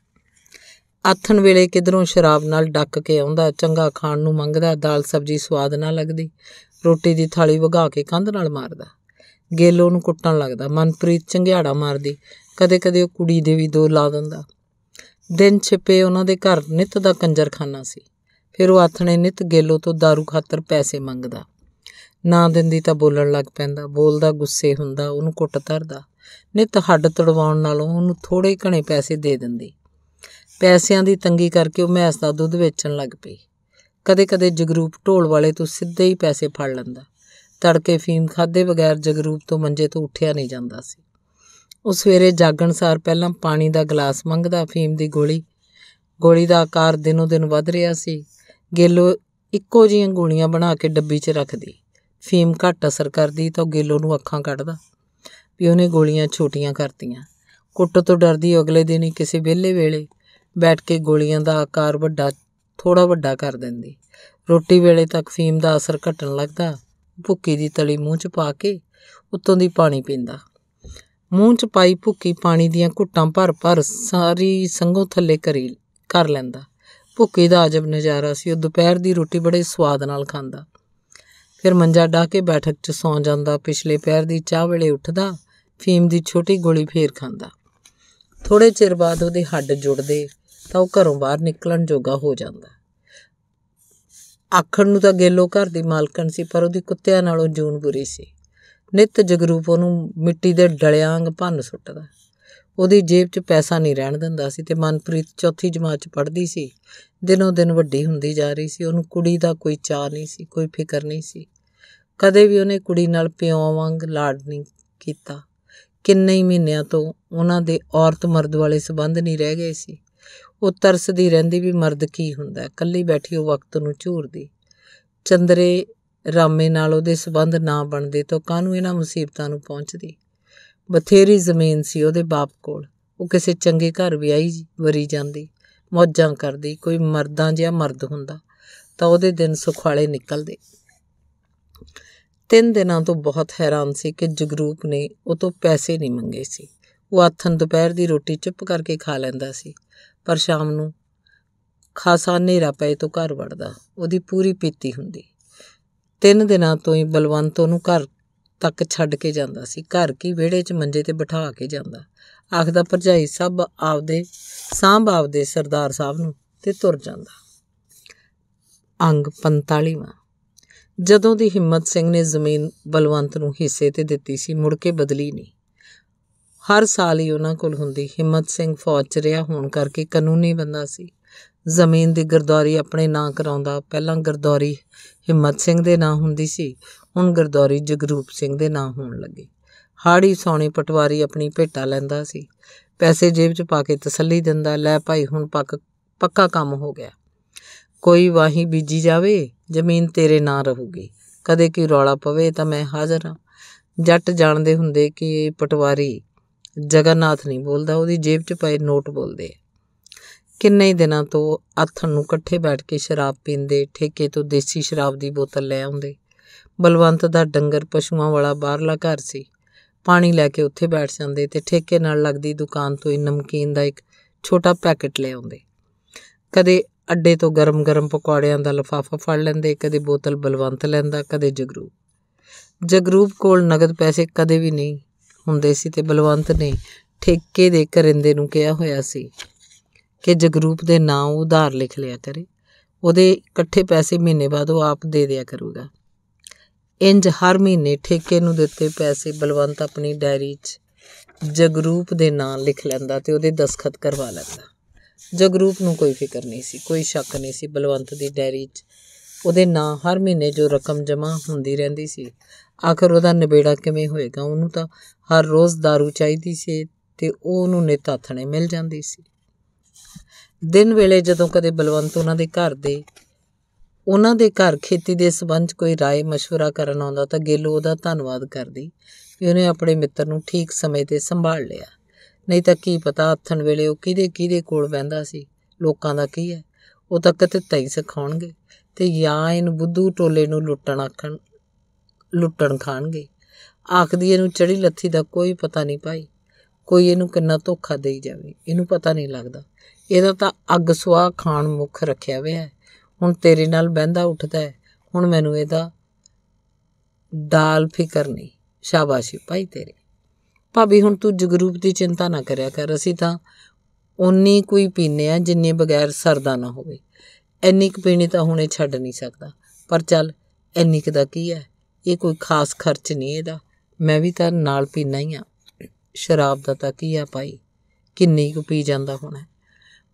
ਆਥਣ ਵੇਲੇ ਕਿਧਰੋਂ ਸ਼ਰਾਬ ਨਾਲ ਡੱਕ ਕੇ ਆਉਂਦਾ ਚੰਗਾ ਖਾਣ ਨੂੰ ਮੰਗਦਾ ਦਾਲ ਸਬਜੀ ਸਵਾਦ ਨਾ ਲੱਗਦੀ ਰੋਟੀ ਦੀ ਥਾਲੀ ਵਗਾ ਕੇ ਕੰਧ ਨਾਲ ਮਾਰਦਾ ਗੇਲੋ ਨੂੰ ਕੁੱਟਣ ਲੱਗਦਾ ਮਨਪ੍ਰੀਤ ਚੰਗਿਆੜਾ ਮਾਰਦੀ ਕਦੇ-ਕਦੇ ਉਹ ਕੁੜੀ ਦੇ ਵੀ ਦੋ ਲਾ ਦਿੰਦਾ ਦਿਨ ਛਿਪੇ ਉਹਨਾਂ ਦੇ ਘਰ ਨਿਤ ਦਾ ਕੰਜਰਖਾਨਾ ਸੀ ਫਿਰ ਉਹ ਆਥਣੇ ਨਿਤ ਗੇਲੋ ਤੋਂ दारू ਖਾਤਰ ਪੈਸੇ ਮੰਗਦਾ ਨਾ ਦਿੰਦੀ ਤਾਂ ਬੋਲਣ ਲੱਗ ਪੈਂਦਾ ਬੋਲਦਾ ਗੁੱਸੇ ਹੁੰਦਾ ਉਹਨੂੰ ਕੁੱਟ ਧਰਦਾ ਨਿਤ ਹੱਡ ਤੜਵਾਉਣ ਨਾਲੋਂ ਉਹਨੂੰ ਥੋੜੇ ਘਣੇ ਪੈਸੇ ਦੇ ਦਿੰਦੀ ਪੈਸਿਆਂ ਦੀ ਤੰਗੀ ਕਰਕੇ ਉਹ ਮੈਸ ਦਾ ਦੁੱਧ ਵੇਚਣ ਲੱਗ ਪਈ ਕਦੇ-ਕਦੇ ਜਗਰੂਪ ਢੋਲ ਵਾਲੇ ਤੋਂ ਸਿੱਧੇ ਹੀ ਪੈਸੇ ਫੜ ਲੈਂਦਾ ਤੜਕੇ ਫੀਮ ਖਾਦੇ ਬਗੈਰ ਜਗਰੂਪ ਤੋਂ ਮੰਜੇ ਤੋਂ ਉੱਠਿਆ ਨਹੀਂ ਜਾਂਦਾ ਸੀ ਉਹ ਸਵੇਰੇ ਜਾਗਣ ਸਾਰ ਪਹਿਲਾਂ ਪਾਣੀ ਦਾ ਗਲਾਸ ਮੰਗਦਾ ਫੀਮ ਦੀ ਗੋਲੀ ਗੋਲੀ ਦਾ ਆਕਾਰ ਦਿਨੋ ਦਿਨ ਵੱਧ ਰਿਹਾ ਸੀ ਗੇਲੋ ਇੱਕੋ ਜਿਹੀਆਂ ਗੋਲੀਆਂ ਬਣਾ ਕੇ ਡੱਬੀ 'ਚ ਰੱਖਦੀ ਫੀਮ ਘੱਟ ਅਸਰ ਕਰਦੀ ਤਾਂ ਗੇਲੋ ਨੂੰ ਅੱਖਾਂ ਕੱਢਦਾ ਵੀ ਉਹਨੇ ਗੋਲੀਆਂ ਛੋਟੀਆਂ ਕਰਤੀਆਂ ਕੁੱਟ ਤੋਂ ਡਰਦੀ ਅਗਲੇ ਦਿਨ ਹੀ ਕਿਸੇ ਵਿਹਲੇ ਵੇਲੇ ਬੈਠ ਕੇ ਗੋਲੀਆਂ ਦਾ ਆਕਾਰ ਵੱਡਾ ਥੋੜਾ ਵੱਡਾ ਕਰ ਦਿੰਦੀ ਰੋਟੀ ਵੇਲੇ ਤੱਕ ਫੀਮ ਦਾ ਅਸਰ ਘਟਣ ਲੱਗਦਾ ਭੁੱਕੀ ਦੀ ਤਲੀ ਮੂੰਹ 'ਚ ਪਾ ਕੇ ਉੱਤੋਂ ਦੀ ਪਾਣੀ ਪੀਂਦਾ ਮੂੰਹ 'ਚ ਪਾਈ ਭੁੱਕੀ ਪਾਣੀ ਦੀਆਂ ਘੁੱਟਾਂ ਭਰ-ਭਰ ਸਾਰੀ ਸੰਘੋਂ ਥੱਲੇ ਕਰੀ ਕਰ ਲੈਂਦਾ ਭੁੱਕੀ ਦਾ ਅਜਬ ਨਜ਼ਾਰਾ ਸੀ ਉਹ ਦੁਪਹਿਰ ਦੀ ਰੋਟੀ ਬੜੇ ਸਵਾਦ ਨਾਲ ਖਾਂਦਾ ਫਿਰ ਮੰਜਾ ਡਾ ਕੇ ਬੈਠਕ 'ਚ ਸੌਂ ਜਾਂਦਾ ਪਿਛਲੇ ਪੈਰ ਦੀ ਚਾਹ ਵੇਲੇ ਉੱਠਦਾ ਫੀਮ ਦੀ ਛੋਟੀ ਗੋਲੀ ਫੇਰ ਖਾਂਦਾ ਥੋੜੇ ਚਿਰ ਬਾਅਦ ਉਹਦੇ ਹੱਡ ਜੁੜਦੇ ਤਾਂ ਉਹ ਘਰੋਂ ਬਾਹਰ ਨਿਕਲਣ ਜੋਗਾ ਹੋ ਜਾਂਦਾ ਆਖਣ ਨੂੰ ਤਾਂ ਗੇਲੋ ਘਰ ਦੀ ਮਾਲਕਣ ਸੀ ਪਰ ਉਹਦੀ ਕੁੱਤਿਆਂ ਨਾਲੋਂ ਜੂਨ ਬੁਰੀ ਸੀ ਨਿਤ ਜਗਰੂਪ ਉਹਨੂੰ ਮਿੱਟੀ ਦੇ ਡਲਿਆਂ ਵਾਂਗ ਭੰਨ ਸੁੱਟਦਾ ਉਹਦੀ ਜੇਬ 'ਚ ਪੈਸਾ ਨਹੀਂ ਰਹਿਣ ਦਿੰਦਾ ਸੀ ਤੇ ਮਨਪ੍ਰੀਤ ਚੌਥੀ ਜਮਾਤ 'ਚ ਪੜ੍ਹਦੀ ਸੀ ਦਿਨੋਂ ਦਿਨ ਵੱਡੀ ਹੁੰਦੀ ਜਾ ਰਹੀ ਸੀ ਉਹਨੂੰ ਕੁੜੀ ਦਾ ਕੋਈ ਚਾਹ ਨਹੀਂ ਸੀ ਕੋਈ ਫਿਕਰ ਨਹੀਂ ਸੀ ਕਦੇ ਵੀ ਉਹਨੇ ਕੁੜੀ ਨਾਲ ਪਿਓ ਵਾਂਗ ਲਾਡ ਨਹੀਂ ਕੀਤਾ ਕਿੰਨੇ ਹੀ ਮਹੀਨਿਆਂ ਤੋਂ ਉਹਨਾਂ ਦੇ ਔਰਤ ਮਰਦ ਵਾਲੇ ਸਬੰਧ ਨਹੀਂ ਰਹਿ ਗਏ ਸੀ ਉਹ ਤਰਸਦੀ ਰਹਿੰਦੀ ਵੀ ਮਰਦ ਕੀ ਹੁੰਦਾ ਇਕੱਲੀ ਬੈਠੀ ਉਹ ਵਕਤ ਨੂੰ ਝੂਰਦੀ ਚੰਦਰੇ ਰਾਮੇ ਨਾਲ ਉਹਦੇ ਸਬੰਧ ਨਾ ਬਣਦੇ ਤਾਂ ਕਾਹਨੂੰ ਇਹਨਾਂ ਮੁਸੀਬਤਾਂ ਨੂੰ ਪਹੁੰਚਦੀ ਬਥੇਰੀ ਜ਼ਮੀਨ ਸੀ ਉਹਦੇ ਬਾਪ ਕੋਲ ਉਹ ਕਿਸੇ ਚੰਗੇ ਘਰ ਵਿਆਹੀ ਵਰੀ ਜਾਂਦੀ ਮੌਜਾਂ ਕਰਦੀ ਕੋਈ ਮਰਦਾਂ ਜਿਹਾ ਮਰਦ ਹੁੰਦਾ ਤਾਂ ਉਹਦੇ ਦਿਨ ਸੁਖਾਲੇ ਨਿਕਲਦੇ ਤਿੰਨ ਦਿਨਾਂ ਤੋਂ ਬਹੁਤ ਹੈਰਾਨ ਸੀ ਕਿ ਜਗਰੂਪ ਨੇ ਉਹ ਤੋਂ ਪੈਸੇ ਨਹੀਂ ਮੰਗੇ ਸੀ ਉਹ ਆਥਨ ਦੁਪਹਿਰ ਦੀ ਰੋਟੀ ਚੁੱਪ ਕਰਕੇ ਖਾ ਲੈਂਦਾ ਸੀ ਪਰ ਸ਼ਾਮ ਨੂੰ ਖਾਸਾ ਨੇਰਾ ਪਏ ਤੋਂ ਘਰ ਵੜਦਾ ਉਹਦੀ ਪੂਰੀ ਪੀਤੀ ਹੁੰਦੀ ਤਿੰਨ ਦਿਨਾਂ ਤੋਂ ਹੀ ਬਲਵੰਤ ਉਹਨੂੰ ਘਰ ਤੱਕ ਛੱਡ ਕੇ ਜਾਂਦਾ ਸੀ ਘਰ ਕੀ ਵਿਹੜੇ 'ਚ ਮੰਜੇ ਤੇ ਬਿਠਾ ਕੇ ਜਾਂਦਾ ਆਖਦਾ ਭਰਜਾਈ ਸਭ ਆਪਦੇ ਸਾਂਭ ਆਪਦੇ ਸਰਦਾਰ ਸਾਹਿਬ ਨੂੰ ਤੇ ਤੁਰ ਜਾਂਦਾ ਅੰਗ 45ਵਾਂ ਜਦੋਂ ਦੀ ਹਿੰਮਤ ਸਿੰਘ ਨੇ ਜ਼ਮੀਨ ਬਲਵੰਤ ਨੂੰ ਹਿੱਸੇ ਤੇ ਦਿੱਤੀ ਸੀ ਮੁੜ ਕੇ ਬਦਲੀ ਨਹੀਂ ਹਰ ਸਾਲ ਹੀ ਉਹਨਾਂ ਕੋਲ ਹੁੰਦੀ ਹਿੰਮਤ ਸਿੰਘ ਫੌਜ 'ਚ ਰਿਹਾ ਹੋਣ ਕਰਕੇ ਕਾਨੂੰਨੀ ਬੰਦਾ ਸੀ ਜ਼ਮੀਨ ਦੀ ਗਰਦੌਰੀ ਆਪਣੇ ਨਾਂ ਕਰਾਉਂਦਾ ਪਹਿਲਾਂ ਗਰਦੌਰੀ ਹਿੰਮਤ ਸਿੰਘ ਦੇ ਨਾਂ ਹੁੰਦੀ ਸੀ ਹੁਣ ਗਰਦੌਰੀ ਜਗਰੂਪ ਸਿੰਘ ਦੇ ਨਾਂ ਹੋਣ ਲੱਗੀ ਹਾੜੀ ਸੌਣੀ ਪਟਵਾਰੀ ਆਪਣੀ ਭੇਟਾ ਲੈਂਦਾ ਸੀ ਪੈਸੇ ਜੇਬ 'ਚ ਪਾ ਕੇ ਤਸੱਲੀ ਦਿੰਦਾ ਲੈ ਭਾਈ ਹੁਣ ਪੱਕ ਪੱਕਾ ਕੰਮ ਹੋ ਗਿਆ ਕੋਈ ਵਾਹੀ ਬੀਜੀ ਜਾਵੇ ਜ਼ਮੀਨ ਤੇਰੇ ਨਾਂ ਰਹੂਗੀ ਕਦੇ ਕੋਈ ਰੌਲਾ ਪਵੇ ਤਾਂ ਮੈਂ ਹਾਜ਼ਰ ਹਾਂ ਜੱਟ ਜਾਣਦੇ ਹੁੰਦੇ ਕਿ ਪਟਵਾਰੀ ਜਗਨਨਾਥ ਨਹੀਂ ਬੋਲਦਾ ਉਹਦੀ ਜੇਬ 'ਚ ਪਏ ਨੋਟ ਬੋਲਦੇ ਕਿੰਨੇ ਦਿਨਾਂ ਤੋਂ ਆਥਣ ਨੂੰ ਇਕੱਠੇ ਬੈਠ ਕੇ ਸ਼ਰਾਬ ਪੀਂਦੇ ਠੇਕੇ ਤੋਂ ਦੇਸੀ ਸ਼ਰਾਬ ਦੀ ਬੋਤਲ ਲੈ ਆਉਂਦੇ ਬਲਵੰਤ ਦਾ ਡੰਗਰ ਪਸ਼ੂਆਂ ਵਾਲਾ ਬਾਹਰਲਾ ਘਰ ਸੀ ਪਾਣੀ ਲੈ ਕੇ ਉੱਥੇ ਬੈਠ ਜਾਂਦੇ ਤੇ ਠੇਕੇ ਨਾਲ ਲੱਗਦੀ ਦੁਕਾਨ ਤੋਂ ਹੀ ਨਮਕੀਨ ਦਾ ਇੱਕ ਛੋਟਾ ਪੈਕੇਟ ਲੈ ਆਉਂਦੇ ਕਦੇ ਅੱਡੇ ਤੋਂ ਗਰਮ-ਗਰਮ ਪਕੌੜਿਆਂ ਦਾ ਲਫਾਫਾ ਫੜ ਲੈਂਦੇ ਕਦੇ ਬੋਤਲ ਬਲਵੰਤ ਲੈਂਦਾ ਕਦੇ ਜਗਰੂਪ ਜਗਰੂਪ ਕੋਲ ਨਗਦ ਪੈਸੇ ਕਦੇ ਵੀ ਨਹੀਂ ਹੁੰਦੇ ਸੀ ਤੇ ਬਲਵੰਤ ਨੇ ਠੇਕੇ ਦੇ ਕਰਿੰਦੇ ਨੂੰ ਕਿਹਾ ਹੋਇਆ ਸੀ ਕਿ ਜਗਰੂਪ ਦੇ ਨਾਂ ਉਧਾਰ ਲਿਖ ਲਿਆ ਕਰੇ ਉਹਦੇ ਇਕੱਠੇ ਪੈਸੇ ਮਹੀਨੇ ਬਾਅਦ ਉਹ ਆਪ ਦੇ ਦਿਆ ਕਰੂਗਾ ਇੰਜ ਹਰ ਮਹੀਨੇ ਠੇਕੇ ਨੂੰ ਦਿੱਤੇ ਪੈਸੇ ਬਲਵੰਤ ਆਪਣੀ ਡਾਇਰੀ 'ਚ ਜਗਰੂਪ ਦੇ ਨਾਂ ਲਿਖ ਲੈਂਦਾ ਤੇ ਉਹਦੇ ਦਸਖਤ ਕਰਵਾ ਲੈਂਦਾ ਜਗਰੂਪ ਨੂੰ ਕੋਈ ਫਿਕਰ ਨਹੀਂ ਸੀ ਕੋਈ ਸ਼ੱਕ ਨਹੀਂ ਸੀ ਬਲਵੰਤ ਦੀ ਡਾਇਰੀ 'ਚ ਉਹਦੇ ਨਾਂ ਹਰ ਮਹੀਨੇ ਜੋ ਰਕਮ ਜਮ੍ਹਾਂ ਹੁੰਦੀ ਰਹਿੰਦੀ ਸੀ ਆਖਰ ਉਹਦਾ ਨਿਬੇੜਾ ਕਿਵੇਂ ਹੋਏਗਾ ਉਹਨੂੰ ਤਾਂ ਹਰ ਰੋਜ਼ दारू ਚਾਹੀਦੀ ਸੀ ਤੇ ਉਹ ਉਹਨੂੰ ਨਿਤ ਤਾਥਣੇ ਮਿਲ ਜਾਂਦੀ ਸੀ ਦਿਨ ਵੇਲੇ ਜਦੋਂ ਕਦੇ ਬਲਵੰਤ ਉਹਨਾਂ ਦੇ ਘਰ ਦੇ ਉਹਨਾਂ ਦੇ ਘਰ ਖੇਤੀ ਦੇ ਸਬੰਧ ਕੋਈ رائے مشورہ ਕਰਨ ਆਉਂਦਾ ਤਾਂ ਗੇਲੂ ਉਹਦਾ ਧੰਨਵਾਦ ਕਰਦੀ ਕਿ ਉਹਨੇ ਆਪਣੇ ਮਿੱਤਰ ਨੂੰ ਠੀਕ ਸਮੇਂ ਤੇ ਸੰਭਾਲ ਲਿਆ ਨਹੀਂ ਤਾਂ ਕੀ ਪਤਾ ਆਥਣ ਵੇਲੇ ਉਹ ਕਿਹਦੇ ਕਿਹਦੇ ਕੋਲ ਬੈੰਦਾ ਸੀ ਲੋਕਾਂ ਦਾ ਕੀ ਹੈ ਉਹ ਤਾਂ ਕਿਤੇ ਤਈ ਸਿਖਾਉਣਗੇ ਤੇ ਜਾਂ ਇਹਨੂੰ ਬੁੱਧੂ ਟੋਲੇ ਨੂੰ ਲੁੱਟਣ ਆਖਣ ਲੁੱਟਣ ਖਾਣਗੇ ਆਖਦੀ ਇਹਨੂੰ ਚੜੀ ਲੱਥੀ ਦਾ ਕੋਈ ਪਤਾ ਨਹੀਂ ਭਾਈ ਕੋਈ ਇਹਨੂੰ ਕਿੰਨਾ ਧੋਖਾ ਦੇਈ ਜਾਵੇ ਇਹਨੂੰ ਪਤਾ ਨਹੀਂ ਲੱਗਦਾ ਇਹਦਾ ਤਾਂ ਅੱਗ ਸੁਆਹ ਖਾਣ ਮੁਖ ਰੱਖਿਆ ਵਿਆ ਹੈ ਹੁਣ ਤੇਰੇ ਨਾਲ ਬੰਦਾ ਉੱਠਦਾ ਹੈ ਹੁਣ ਮੈਨੂੰ ਇਹਦਾ ਦਾਲ ਫਿਕਰ ਨਹੀਂ ਸ਼ਾਬਾਸ਼ੀ ਭਾਈ ਤੇਰੇ ਭਾਬੀ ਹੁਣ ਤੂੰ ਜਗਰੂਪ ਦੀ ਚਿੰਤਾ ਨਾ ਕਰਿਆ ਕਰ ਅਸੀਂ ਤਾਂ ਉਨੀ ਕੋਈ ਪੀਨੇ ਆ ਜਿੰਨੇ ਬਗੈਰ ਸਰਦਾ ਨਾ ਹੋਵੇ ਐਨੀ ਕੁ ਪੀਣੀ ਤਾਂ ਹੁਣੇ ਛੱਡ ਨਹੀਂ ਸਕਦਾ ਪਰ ਚੱਲ ਐਨੀ ਕੁ ਦਾ ਕੀ ਹੈ ਇਹ ਕੋਈ ਖਾਸ ਖਰਚ ਨਹੀਂ ਇਹਦਾ ਮੈਂ ਵੀ ਤਾਂ ਨਾਲ ਪੀਣਾ ਹੀ ਆ ਸ਼ਰਾਬ ਦਾ ਤਾਂ ਕੀ ਆ ਭਾਈ ਕਿੰਨੀ ਕੁ ਪੀ ਜਾਂਦਾ ਹੈ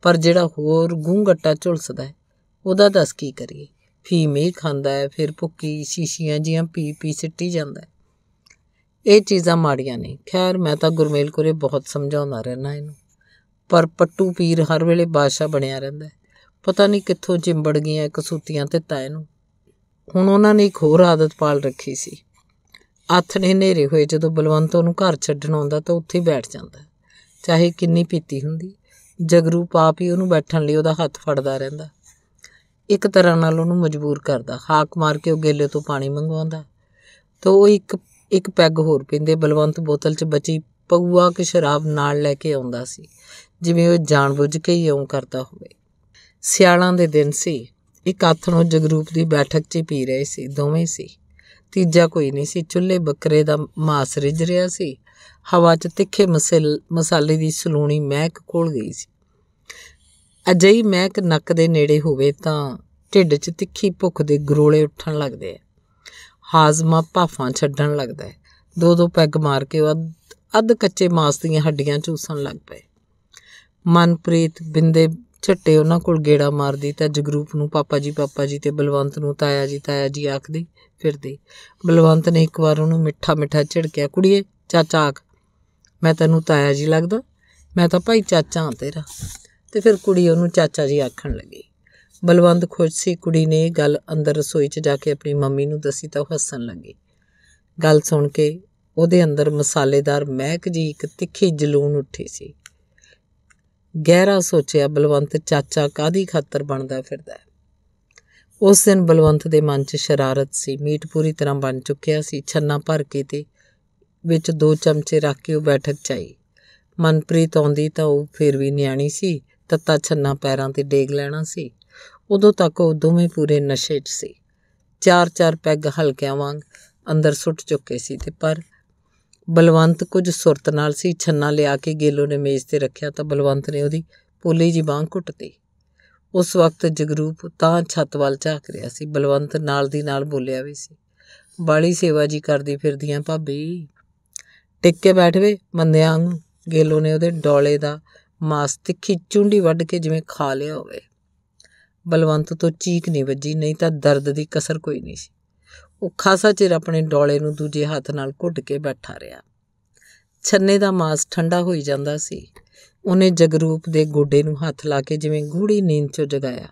ਪਰ ਜਿਹੜਾ ਹੋਰ ਗੂੰਗਟਾ ਝੁਲਸਦਾ ਹੈ ਉਹਦਾ ਦੱਸ ਕੀ ਕਰੀਏ ਫੀ ਮੇ ਖਾਂਦਾ ਹੈ ਫਿਰ ਭੁੱਕੀ ਸ਼ੀਸ਼ੀਆਂ ਜੀਆਂ ਪੀ ਪੀ ਸਿੱਟੀ ਜਾਂਦਾ ਹੈ ਇਹ ਚੀਜ਼ਾਂ ਮਾੜੀਆਂ ਨੇ ਖੈਰ ਮੈਂ ਤਾਂ ਗੁਰਮੇਲ ਕੋਰੇ ਬਹੁਤ ਸਮਝਾਉਂਦਾ ਰਹਿਣਾ ਇਹਨੂੰ ਪਰ ਪੱਟੂ ਪੀਰ ਹਰ ਵੇਲੇ ਬਾਦਸ਼ਾਹ ਬਣਿਆ ਰਹਿੰਦਾ ਹੈ ਪਤਾ ਨਹੀਂ ਕਿੱਥੋਂ ਜਿੰਬੜ ਗਈਆਂ ਕਸੂਤੀਆਂ ਤੇ ਤਾਏ ਨੂੰ ਹੁਣ ਉਹਨਾਂ ਨੇ ਇੱਕ ਹੋਰ ਆਦਤ ਪਾਲ ਰੱਖੀ ਸੀ ਆਥਣੇ ਨੇਰੇ ਹੋਏ ਜਦੋਂ ਬਲਵੰਤ ਉਹਨੂੰ ਘਰ ਛੱਡਣ ਆਉਂਦਾ ਤਾਂ ਉੱਥੇ ਬੈਠ ਜਾਂਦਾ ਚਾਹੇ ਕਿੰਨੀ ਪੀਤੀ ਹੁੰਦੀ ਜਗਰੂ ਪਾਪ ਹੀ ਉਹਨੂੰ ਬੈਠਣ ਲਈ ਉਹਦਾ ਹੱਥ ਫੜਦਾ ਰਹਿੰਦਾ ਇੱਕ ਤਰ੍ਹਾਂ ਨਾਲ ਉਹਨੂੰ ਮਜਬੂਰ ਕਰਦਾ ਹਾਕ ਮਾਰ ਕੇ ਉਹ ਗੇਲੇ ਤੋਂ ਪਾਣੀ ਮੰਗਵਾਉਂਦਾ ਤਾਂ ਉਹ ਇੱਕ ਇੱਕ ਪੈਗ ਹੋਰ ਪੀਂਦੇ ਬਲਵੰਤ ਬੋਤਲ 'ਚ ਬਚੀ ਪਗੂਆ ਕਿ ਸ਼ਰਾਬ ਨਾਲ ਲੈ ਕੇ ਆਉਂਦਾ ਸੀ ਜਿਵੇਂ ਉਹ ਜਾਣਬੁੱਝ ਕੇ ਹੀ ਓਂ ਕਰਦਾ ਹੋਵੇ ਸਿਆਲਾਂ ਦੇ ਦਿਨ ਸੀ ਇੱਕ ਆਥਣੋ ਜਗਰੂਪ ਦੀ ਬੈਠਕ 'ਚ ਪੀ ਰਹੇ ਸੀ ਦੋਵੇਂ ਸੀ ਤੀਜਾ ਕੋਈ ਨਹੀਂ ਸੀ ਚੁੱਲ੍ਹੇ ਬੱਕਰੇ ਦਾ ਮਾਸ ਰਿਜ ਰਿਹਾ ਸੀ ਹਵਾ 'ਚ ਤਿੱਖੇ ਮਸਾਲੇ ਦੀ ਸਲੂਣੀ ਮਹਿਕ ਕੋਲ ਗਈ ਸੀ ਅਜਈ ਮਹਿਕ ਨੱਕ ਦੇ ਨੇੜੇ ਹੋਵੇ ਤਾਂ ਢਿੱਡ 'ਚ ਤਿੱਖੀ ਭੁੱਖ ਦੇ ਗਰੋਲੇ ਉੱਠਣ ਲੱਗਦੇ ਆ ਹਾਜ਼ਮਾ ਭਾਫਾਂ ਛੱਡਣ ਲੱਗਦਾ ਹੈ ਦੋ ਦੋ ਪੈਗ ਮਾਰ ਕੇ ਉਹ ਅੱਧ ਕੱਚੇ ਮਾਸ ਦੀਆਂ ਹੱਡੀਆਂ ਚੂਸਣ ਲੱਗ ਪਏ ਮਨਪ੍ਰੀਤ ਬਿੰਦੇ ਛੱਟੇ ਉਹਨਾਂ ਕੋਲ ਗੇੜਾ ਮਾਰਦੀ ਤਾਂ ਜਗਰੂਪ ਨੂੰ ਪਾਪਾ ਜੀ ਪਾਪਾ ਜੀ ਤੇ ਬਲਵੰਤ ਨੂੰ ਤਾਇਆ ਜੀ ਤਾਇਆ ਜੀ ਆਖਦੀ ਫਿਰਦੀ ਬਲਵੰਤ ਨੇ ਇੱਕ ਵਾਰ ਉਹਨੂੰ ਮਿੱਠਾ ਮਿੱਠਾ ਝਿੜਕਿਆ ਕੁੜੀਏ ਚਾਚਾ ਆਖ ਮੈਂ ਤੈਨੂੰ ਤਾਇਆ ਜੀ ਲੱਗਦਾ ਮੈਂ ਤਾਂ ਭਾਈ ਚਾਚਾ ਹਾਂ ਤੇਰਾ ਤੇ ਫਿਰ ਕੁੜੀ ਉਹਨੂੰ ਚਾਚਾ ਜੀ ਆਖਣ ਲੱਗੀ ਬਲਵੰਤ ਖੁਸ਼ ਸੀ ਕੁੜੀ ਨੇ ਗੱਲ ਅੰਦਰ ਰਸੋਈ 'ਚ ਜਾ ਕੇ ਆਪਣੀ ਮੰਮੀ ਨੂੰ ਦੱਸੀ ਤਾਂ ਉਹ ਹੱਸਣ ਲੱਗੀ ਗੱਲ ਸੁਣ ਕੇ ਉਹਦੇ ਅੰਦਰ ਮਸਾਲੇਦਾਰ ਮਹਿਕ ਜੀ ਇੱਕ ਤਿੱਖੀ ਜਲੂਣ ਉੱਠੀ ਸੀ ਗਹਿਰਾ ਸੋਚਿਆ ਬਲਵੰਤ ਚਾਚਾ ਕਾਦੀ ਖਾਤਰ ਬਣਦਾ ਫਿਰਦਾ ਹੈ ਉਸ ਦਿਨ ਬਲਵੰਤ ਦੇ ਮਨ 'ਚ ਸ਼ਰਾਰਤ ਸੀ ਮੀਟ ਪੂਰੀ ਤਰ੍ਹਾਂ ਬਣ ਚੁੱਕਿਆ ਸੀ ਛੰਨਾ ਭਰ ਕੇ ਤੇ ਵਿੱਚ ਦੋ ਚਮਚੇ ਰੱਖ ਕੇ ਉਹ ਬੈਠਕ 'ਚ ਆਈ ਮਨਪ੍ਰੀਤ ਆਉਂਦੀ ਤਾਂ ਉਹ ਫਿਰ ਵੀ ਨਿਆਣੀ ਸੀ ਤੱਤਾ ਛੰਨਾ ਪੈਰਾਂ ਤੇ ਡੇਗ ਲੈਣਾ ਸੀ ਉਦੋਂ ਤੱਕ ਉਹ ਦੋਵੇਂ ਪੂਰੇ ਨਸ਼ੇ 'ਚ ਸੀ ਚਾਰ-ਚਾਰ ਪੈਗ ਹਲਕਿਆਂ ਵਾਂਗ ਅੰਦਰ ਸੁੱਟ ਚੁੱਕੇ ਸੀ ਤੇ ਪਰ ਬਲਵੰਤ ਕੁਝ ਸੁਰਤ ਨਾਲ ਸੀ ਛੰਨਾ ਲਿਆ ਕੇ ਗੇਲੋ ਨੇ ਮੇਜ਼ ਤੇ ਰੱਖਿਆ ਤਾਂ ਬਲਵੰਤ ਨੇ ਉਹਦੀ ਪੋਲੀ ਜੀ ਬਾਹ ਘੁੱਟਤੀ ਉਸ ਵਕਤ ਜਗਰੂਪ ਤਾਂ ਛੱਤ ਵੱਲ ਝਾਕ ਰਿਹਾ ਸੀ ਬਲਵੰਤ ਨਾਲ ਦੀ ਨਾਲ ਬੋਲਿਆ ਵੀ ਸੀ ਬਾਲੀ ਸੇਵਾ ਜੀ ਕਰਦੀ ਫਿਰਦੀਆਂ ਭਾਬੀ ਟਿਕ ਕੇ ਬੈਠਵੇ ਮੰਦਿਆਂ ਨੂੰ ਗੇਲੋ ਨੇ ਉਹਦੇ ਡੋਲੇ ਦਾ ਮਾਸ ਤਿੱਖੀ ਚੁੰਡੀ ਵੱਢ ਕੇ ਜਿਵੇਂ ਖਾ ਲਿਆ ਹੋਵੇ ਬਲਵੰਤ ਤੋਂ ਚੀਕ ਨਹੀਂ ਵੱਜੀ ਨਹੀਂ ਤਾਂ ਦਰਦ ਦੀ ਕਸਰ ਕੋਈ ਨਹੀਂ ਸੀ ਉਹ ਖਾਸਾ ਚਿਰ ਆਪਣੇ ਡੋਲੇ ਨੂੰ ਦੂਜੇ ਹੱਥ ਨਾਲ ਘੁੱਟ ਕੇ ਬੈਠਾ ਰਿਹਾ ਛੰਨੇ ਦਾ ਮਾਸ ਠੰਡਾ ਹੋਈ ਜਾਂਦਾ ਸੀ ਉਹਨੇ ਜਗਰੂਪ ਦੇ ਗੋਡੇ ਨੂੰ ਹੱਥ ਲਾ ਕੇ ਜਿਵੇਂ ਗੂੜੀ ਨੀਂਦ 'ਚੋਂ ਜਗਾਇਆ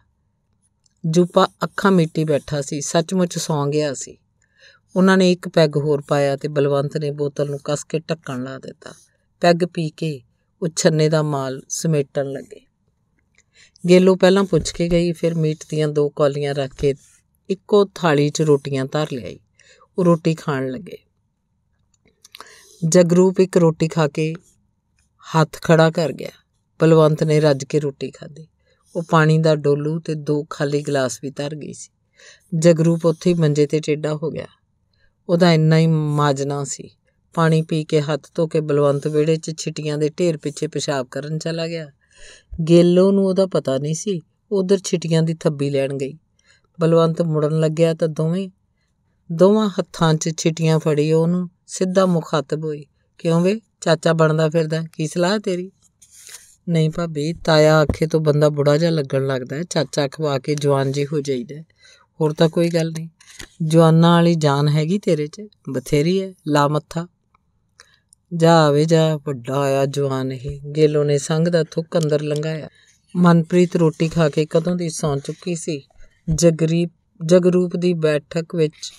ਜੁਪਾ ਅੱਖਾਂ ਮੀਟੀ ਬੈਠਾ ਸੀ ਸੱਚਮੁੱਚ ਸੌਂ ਗਿਆ ਸੀ ਉਹਨਾਂ ਨੇ ਇੱਕ ਪੈਗ ਹੋਰ ਪਾਇਆ ਤੇ ਬਲਵੰਤ ਨੇ ਬੋਤਲ ਨੂੰ ਕੱਸ ਕੇ ਢੱਕਣ ਲਾ ਦਿੱਤਾ ਪੈਗ ਪੀ ਕੇ ਉਹ ਛੰਨੇ ਦਾ ਮਾਲ ਸਮੇਟਣ ਲੱਗੇ ਗੇਲੋ ਪਹਿਲਾਂ ਪੁੱਛ ਕੇ ਗਈ ਫਿਰ ਮੀਟ ਦੀਆਂ ਦੋ ਕੌਲੀਆਂ ਰੱਖ ਕੇ ਇੱਕੋ ਥਾਲੀ 'ਚ ਰੋਟੀਆਂ ਧਰ ਲਈ ਉਹ ਰੋਟੀ ਖਾਣ ਲੱਗੇ ਜਗਰੂਪ ਇੱਕ ਰੋਟੀ ਖਾ ਕੇ ਹੱਥ ਖੜਾ ਕਰ ਗਿਆ ਬਲਵੰਤ ਨੇ ਰੱਜ ਕੇ ਰੋਟੀ ਖਾਧੀ ਉਹ ਪਾਣੀ ਦਾ ਡੋਲੂ ਤੇ ਦੋ ਖਾਲੀ ਗਲਾਸ ਵੀ ਧਰ ਗਈ ਸੀ ਜਗਰੂਪ ਉੱਥੇ ਹੀ ਮੰਜੇ ਤੇ ਟੇਡਾ ਹੋ ਗਿਆ ਉਹਦਾ ਇੰਨਾ ਹੀ ਮਾਜਨਾ ਸੀ ਪਾਣੀ ਪੀ ਕੇ ਹੱਥ ਧੋ ਕੇ ਬਲਵੰਤ ਵਿਹੜੇ 'ਚ ਛਿਟੀਆਂ ਦੇ ਢੇਰ ਪਿੱਛੇ ਪਿਸ਼ਾਬ ਕਰਨ ਚਲਾ ਗਿਆ ਗੇਲੋ ਨੂੰ ਉਹਦਾ ਪਤਾ ਨਹੀਂ ਸੀ ਉਧਰ ਛਿਟੀਆਂ ਦੀ ਥੱਬੀ ਲੈਣ ਗਈ ਬਲਵੰਤ ਮੁੜਨ ਲੱਗਿਆ ਤਾਂ ਦੋਵੇਂ ਦੋਵਾਂ ਹੱਥਾਂ 'ਚ ਛਿਟੀਆਂ ਫੜੀ ਉਹਨੂੰ ਸਿੱਧਾ ਮੁਖਾਤਬ ਹੋਈ ਕਿਉਂ ਵੇ ਚਾਚਾ ਬਣਦਾ ਫਿਰਦਾ ਕੀ ਸਲਾਹ ਤੇਰੀ ਨਹੀਂ ਭਾਬੀ ਤਾਇਆ ਅੱਖੇ ਤੋਂ ਬੰਦਾ ਬੁੜਾ ਜਿਹਾ ਲੱਗਣ ਲੱਗਦਾ ਹੈ ਚਾਚਾ ਖਵਾ ਕੇ ਜਵਾਨ ਜੀ ਹੋ ਜਾਈਦਾ ਹੋਰ ਤਾਂ ਕੋਈ ਗੱਲ ਨਹੀਂ ਜਵਾਨਾਂ ਵਾਲੀ ਜਾਨ ਹੈਗੀ ਤੇਰੇ 'ਚ ਬਥੇਰੀ ਹੈ ਲਾ ਮੱਥਾ ਜਾ ਆਵੇ ਜਾ ਵੱਡਾ ਆ ਜਵਾਨ ਇਹ ਗੇਲੋ ਨੇ ਸੰਗ ਦਾ ਥੁੱਕ ਅੰਦਰ ਲੰਗਾਇਆ ਮਨਪ੍ਰੀਤ ਰੋਟੀ ਖਾ ਕੇ ਕਦੋਂ ਦੀ ਸੌਂ ਚੁੱਕੀ ਸੀ ਜਗਰੀ ਜਗਰੂਪ ਦੀ ਬੈਠਕ ਵਿੱਚ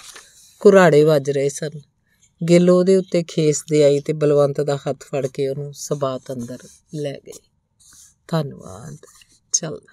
ਘੁਰਾੜੇ ਵੱਜ ਰਹੇ ਸਨ ਗਿੱਲ ਉਹਦੇ ਉੱਤੇ ਖੇਸ ਦੇ ਆਈ ਤੇ ਬਲਵੰਤ ਦਾ ਹੱਥ ਫੜ ਕੇ ਉਹਨੂੰ ਸਬਾਤ ਅੰਦਰ ਲੈ ਗਈ ਧੰਨਵਾਦ ਚੱਲਦਾ